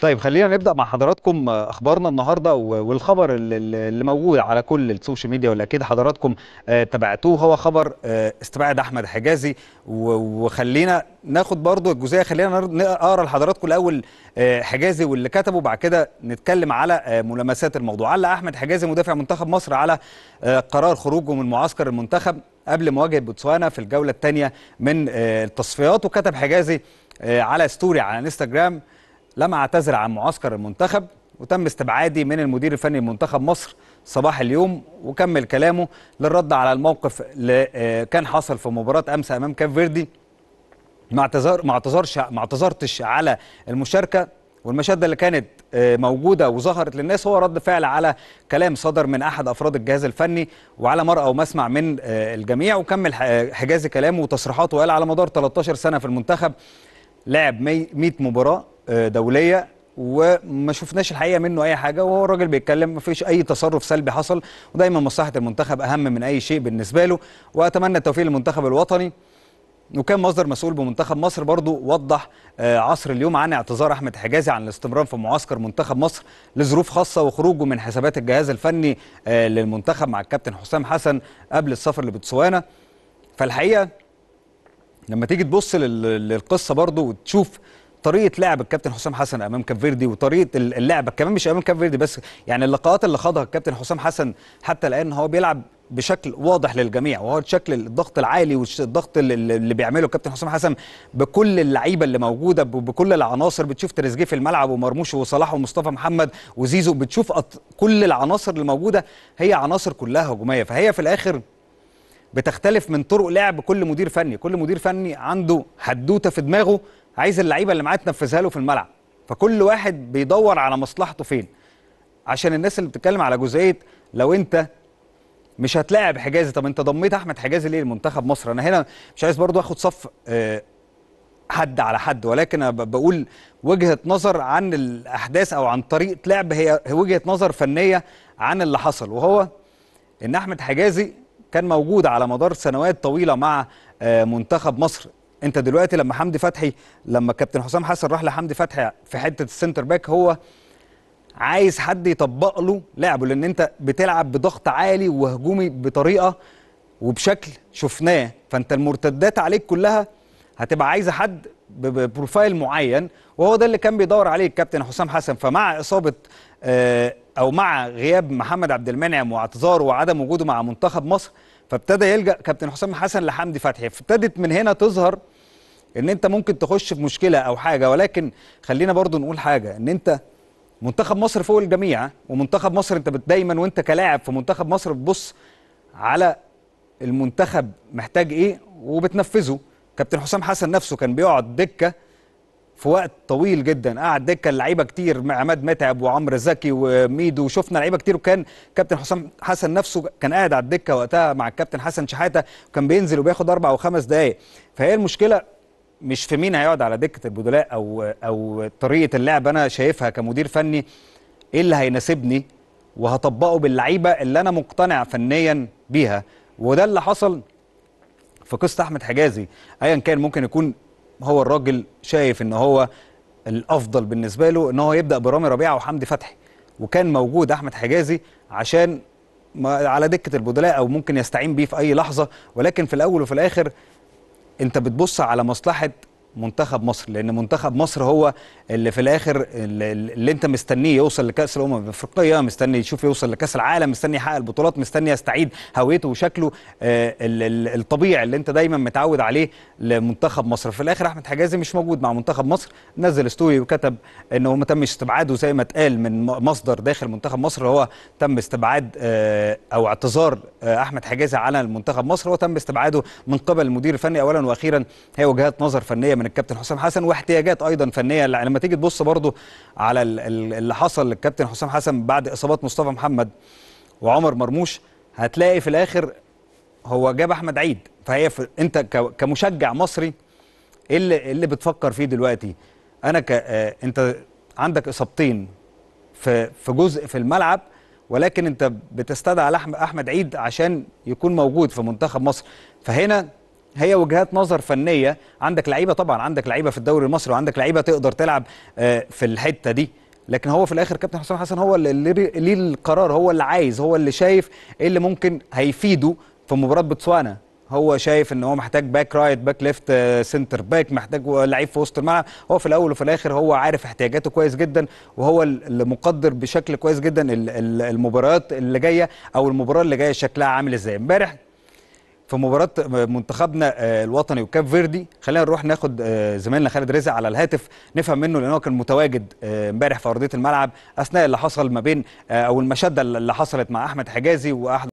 طيب خلينا نبدا مع حضراتكم اخبارنا النهارده والخبر اللي موجود على كل السوشيال ميديا واللي اكيد حضراتكم آه، تابعتوه هو خبر آه، استبعاد احمد حجازي وخلينا ناخد برضو الجزئيه خلينا نقرا لحضراتكم الاول آه، حجازي واللي كتبه وبعد كده نتكلم على ملامسات الموضوع علق احمد حجازي مدافع منتخب مصر على قرار خروجه من معسكر المنتخب قبل مواجهه بوتسوانا في الجوله الثانيه من التصفيات وكتب حجازي على ستوري على انستغرام لم أعتذر عن معسكر المنتخب وتم استبعادي من المدير الفني لمنتخب مصر صباح اليوم وكمل كلامه للرد على الموقف اللي آه، كان حصل في مباراة أمس أمام كاب فيردي ما اعتذر ما اعتذرش ما اعتذرتش على المشاركة والمشاده اللي كانت آه، موجوده وظهرت للناس هو رد فعل على كلام صدر من احد افراد الجهاز الفني وعلى مرأى ومسمع من آه، الجميع وكمل حجازي كلامه وتصريحاته وقال على مدار 13 سنه في المنتخب لعب 100 مباراه دوليه وما شفناش الحقيقه منه اي حاجه وهو الراجل بيتكلم ما فيش اي تصرف سلبي حصل ودايما مصلحه المنتخب اهم من اي شيء بالنسبه له واتمنى التوفيق للمنتخب الوطني وكان مصدر مسؤول بمنتخب مصر برضو وضح آه، عصر اليوم عن اعتذار احمد حجازي عن الاستمرار في معسكر منتخب مصر لظروف خاصه وخروجه من حسابات الجهاز الفني آه، للمنتخب مع الكابتن حسام حسن قبل السفر لبوتسوانا فالحقيقه لما تيجي تبص للقصه برضو وتشوف طريقه لعب الكابتن حسام حسن امام كاب فيردي وطريقه اللعبه كمان مش امام كاب فيردي بس يعني اللقاءات اللي خاضها الكابتن حسام حسن حتى الان هو بيلعب بشكل واضح للجميع وهو شكل الضغط العالي والضغط اللي بيعمله الكابتن حسام حسن بكل اللعيبه اللي موجوده بكل العناصر بتشوف تريزيجيه في الملعب ومرموش وصلاح ومصطفى محمد وزيزو بتشوف كل العناصر اللي موجوده هي عناصر كلها هجوميه فهي في الاخر بتختلف من طرق لعب كل مدير فني كل مدير فني عنده حدوته في دماغه عايز اللعيبه اللي معاه تنفذها له في الملعب فكل واحد بيدور على مصلحته فين عشان الناس اللي بتتكلم على جزئيه لو انت مش هتلاعب حجازي طب انت ضميت احمد حجازي ليه لمنتخب مصر انا هنا مش عايز برضو اخد صف آه، حد على حد ولكن انا بقول وجهه نظر عن الاحداث او عن طريقه لعب هي وجهه نظر فنيه عن اللي حصل وهو ان احمد حجازي كان موجود على مدار سنوات طويله مع آه، منتخب مصر انت دلوقتي لما حمدي فتحي لما كابتن حسام حسن راح لحمدي فتحي في حته السنتر باك هو عايز حد يطبق له لعبه لان انت بتلعب بضغط عالي وهجومي بطريقه وبشكل شفناه فانت المرتدات عليك كلها هتبقى عايزه حد ببروفايل معين وهو ده اللي كان بيدور عليه الكابتن حسام حسن فمع اصابه آه، او مع غياب محمد عبد المنعم واعتذاره وعدم وجوده مع منتخب مصر فابتدى يلجا كابتن حسام حسن لحمدي فتحي فابتدت من هنا تظهر ان انت ممكن تخش في مشكله او حاجه ولكن خلينا برضو نقول حاجه ان انت منتخب مصر فوق الجميع ومنتخب مصر انت دايما وانت كلاعب في منتخب مصر بتبص على المنتخب محتاج ايه وبتنفذه كابتن حسام حسن نفسه كان بيقعد دكه في وقت طويل جدا قعد دكه لعيبه كتير مع عماد متعب وعمرو زكي وميدو وشفنا لعيبه كتير وكان كابتن حسام حسن نفسه كان قاعد على الدكه وقتها مع الكابتن حسن شحاته وكان بينزل وبياخد اربع وخمس دقائق فهي المشكله مش في مين هيقعد على دكه البدلاء او او طريقه اللعب انا شايفها كمدير فني ايه اللي هيناسبني وهطبقه باللعيبه اللي انا مقتنع فنيا بيها وده اللي حصل في قصه احمد حجازي ايا كان ممكن يكون هو الراجل شايف ان هو الافضل بالنسبه له ان هو يبدا برامي ربيعه وحمدي فتحي وكان موجود احمد حجازي عشان على دكه البدلاء او ممكن يستعين بيه في اي لحظه ولكن في الاول وفي الاخر انت بتبص على مصلحه منتخب مصر لان منتخب مصر هو اللي في الاخر اللي انت مستنيه يوصل لكاس الامم الافريقيه مستني يشوف يوصل لكاس العالم مستني يحقق البطولات مستني يستعيد هويته وشكله آه، الطبيعي اللي انت دايما متعود عليه لمنتخب مصر في الاخر احمد حجازي مش موجود مع منتخب مصر نزل ستوري وكتب انه ما تمش استبعاده زي ما اتقال من مصدر داخل منتخب مصر هو تم استبعاد آه، او اعتذار آه، احمد حجازي على منتخب مصر هو تم استبعاده من قبل المدير الفني اولا واخيرا هي وجهات نظر فنيه من الكابتن حسام حسن واحتياجات ايضا فنيه يعني لما تيجي تبص برضو على اللي حصل للكابتن حسام حسن بعد اصابات مصطفى محمد وعمر مرموش هتلاقي في الاخر هو جاب احمد عيد فهي انت كمشجع مصري ايه اللي, إيه اللي بتفكر فيه دلوقتي انا ك... آه، انت عندك اصابتين في في جزء في الملعب ولكن انت بتستدعى احمد عيد عشان يكون موجود في منتخب مصر فهنا هي وجهات نظر فنيه عندك لعيبه طبعا عندك لعيبه في الدوري المصري وعندك لعيبه تقدر تلعب آه، في الحته دي لكن هو في الاخر كابتن حسام حسن هو اللي ليه القرار هو اللي عايز هو اللي شايف ايه اللي ممكن هيفيده في مباراه بوتسوانا هو شايف ان هو محتاج باك رايت باك ليفت آه، سنتر باك محتاج لعيب في وسط الملعب هو في الاول وفي الاخر هو عارف احتياجاته كويس جدا وهو اللي مقدر بشكل كويس جدا المباريات اللي جايه او المباراه اللي جايه شكلها عامل ازاي امبارح في مباراه منتخبنا آه، الوطني وكاب فيردي خلينا نروح ناخد آه، زميلنا خالد رزق على الهاتف نفهم منه لان هو كان متواجد آه، امبارح في ارضيه الملعب اثناء اللي حصل ما بين او المشده اللي حصلت مع احمد حجازي واحد